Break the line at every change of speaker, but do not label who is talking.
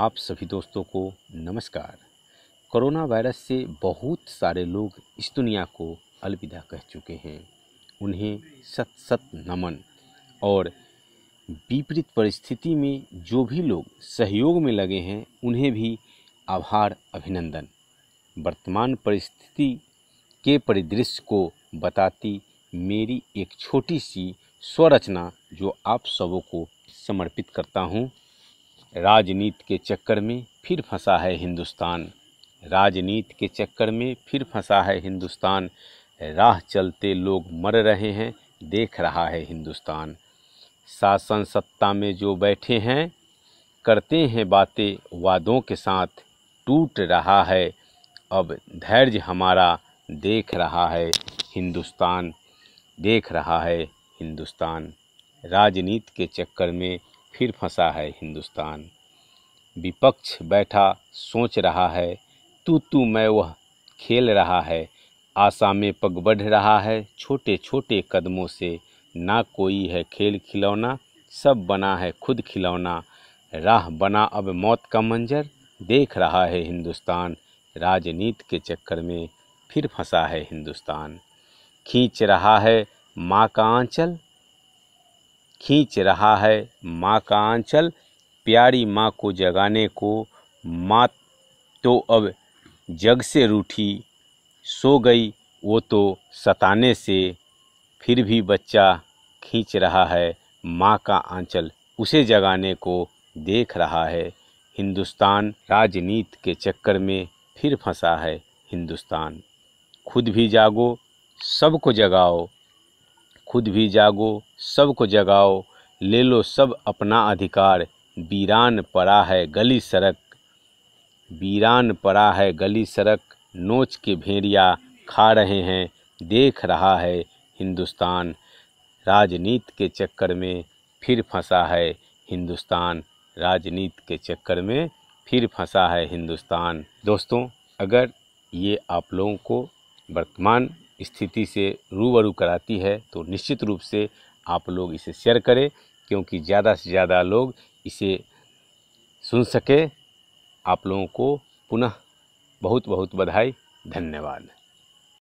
आप सभी दोस्तों को नमस्कार कोरोना वायरस से बहुत सारे लोग इस दुनिया को अलविदा कह चुके हैं उन्हें सत सत नमन और विपरीत परिस्थिति में जो भी लोग सहयोग में लगे हैं उन्हें भी आभार अभिनंदन वर्तमान परिस्थिति के परिदृश्य को बताती मेरी एक छोटी सी स्वरचना जो आप सबों को समर्पित करता हूँ राजनीति के चक्कर में फिर फंसा है हिंदुस्तान राजनीति के चक्कर में फिर फंसा है हिंदुस्तान राह चलते लोग मर रहे हैं देख रहा है हिंदुस्तान शासन सत्ता में जो बैठे हैं करते हैं बातें वादों के साथ टूट रहा है अब धैर्य हमारा देख रहा है हिंदुस्तान देख रहा है हिंदुस्तान राजनीति के चक्कर में फिर फंसा है हिंदुस्तान विपक्ष बैठा सोच रहा है तू तू मैं वह खेल रहा है आशा में पग बढ़ रहा है छोटे छोटे कदमों से ना कोई है खेल खिलौना सब बना है खुद खिलौना राह बना अब मौत का मंजर देख रहा है हिंदुस्तान राजनीति के चक्कर में फिर फंसा है हिंदुस्तान खींच रहा है माँ का आंचल खींच रहा है माँ का आंचल प्यारी माँ को जगाने को माँ तो अब जग से रूठी सो गई वो तो सताने से फिर भी बच्चा खींच रहा है माँ का आंचल उसे जगाने को देख रहा है हिंदुस्तान राजनीति के चक्कर में फिर फंसा है हिंदुस्तान खुद भी जागो सबको जगाओ खुद भी जागो सबको जगाओ ले लो सब अपना अधिकार वीरान पड़ा है गली सड़क वीरान पड़ा है गली सड़क नोच के भेड़िया खा रहे हैं देख रहा है हिंदुस्तान राजनीति के चक्कर में फिर फंसा है हिंदुस्तान राजनीति के चक्कर में फिर फंसा है हिंदुस्तान दोस्तों अगर ये आप लोगों को वर्तमान स्थिति से रूबरू कराती है तो निश्चित रूप से आप लोग इसे शेयर करें क्योंकि ज़्यादा से ज़्यादा लोग इसे सुन सकें आप लोगों को पुनः बहुत बहुत बधाई धन्यवाद